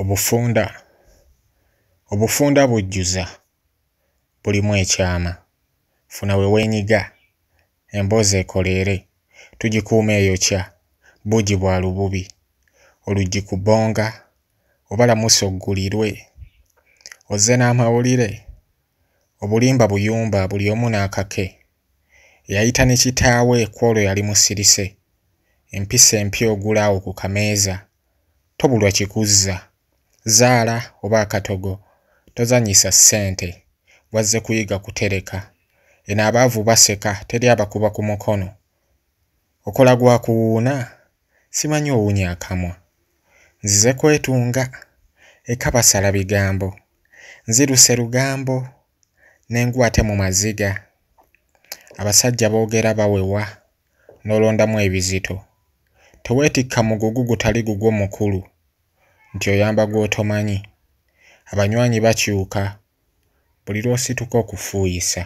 obufunda obufunda bujjuza bulimu ekyama funa we weenyiga emboozi ekoleere tugikuuma eyokya buugi bwa lububi olugi ku bbonga obalamusa oggulirwe ozze n'amawulire obulimba buyumba buli omu n'akake yayita ne kitaawe kwolwo yali musirise empisa empya ogulaawo ku kameeza tobulwa kikuzza zaala oba akatogo tozanyisa ssente wazze kuyiga kutereka eno abaavu baseka teri abakuba ku mukono okola gwa kuwuuna simanyi owunya akamwa nzize kwetunga eka basala bigambo nziruse lugambo nengwate mu maziga abasajja boogera bawewa n'olondamu ebizito teweetikka mugugu gutali gugwo mukulu nti oyamba gw'otomanyi abanywanyi bakyuka buli lw'osituka okufuuyisa